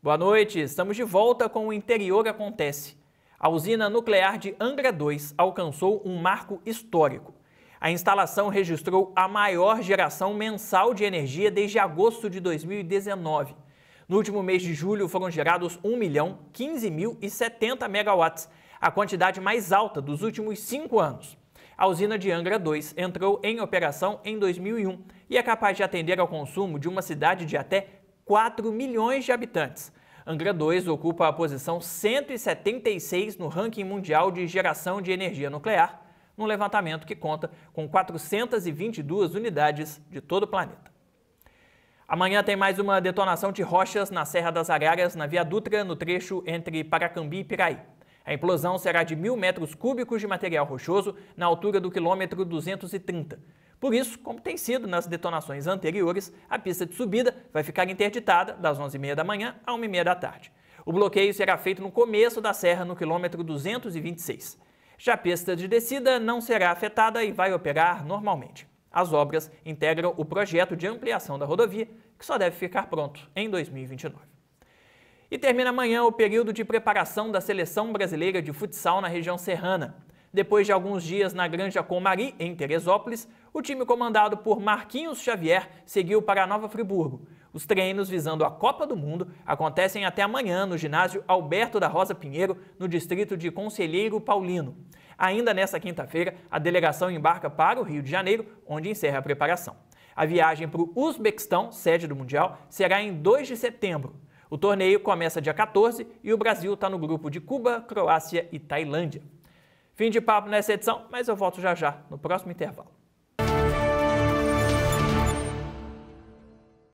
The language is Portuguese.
Boa noite, estamos de volta com o Interior Acontece. A usina nuclear de Angra 2 alcançou um marco histórico. A instalação registrou a maior geração mensal de energia desde agosto de 2019. No último mês de julho foram gerados 1 milhão 15 mil e 70 megawatts, a quantidade mais alta dos últimos cinco anos. A usina de Angra 2 entrou em operação em 2001 e é capaz de atender ao consumo de uma cidade de até 4 milhões de habitantes. Angra 2 ocupa a posição 176 no ranking mundial de geração de energia nuclear, num levantamento que conta com 422 unidades de todo o planeta. Amanhã tem mais uma detonação de rochas na Serra das Araras, na Via Dutra, no trecho entre Paracambi e Piraí. A implosão será de mil metros cúbicos de material rochoso na altura do quilômetro 230. Por isso, como tem sido nas detonações anteriores, a pista de subida vai ficar interditada das 11h30 da manhã a 1h30 da tarde. O bloqueio será feito no começo da serra, no quilômetro 226. Já a pista de descida não será afetada e vai operar normalmente. As obras integram o projeto de ampliação da rodovia, que só deve ficar pronto em 2029. E termina amanhã o período de preparação da seleção brasileira de futsal na região serrana. Depois de alguns dias na Granja Comari, em Teresópolis, o time comandado por Marquinhos Xavier seguiu para Nova Friburgo. Os treinos visando a Copa do Mundo acontecem até amanhã no ginásio Alberto da Rosa Pinheiro, no distrito de Conselheiro Paulino. Ainda nesta quinta-feira, a delegação embarca para o Rio de Janeiro, onde encerra a preparação. A viagem para o Uzbequistão, sede do Mundial, será em 2 de setembro. O torneio começa dia 14 e o Brasil está no grupo de Cuba, Croácia e Tailândia. Fim de papo nessa edição, mas eu volto já já no próximo intervalo.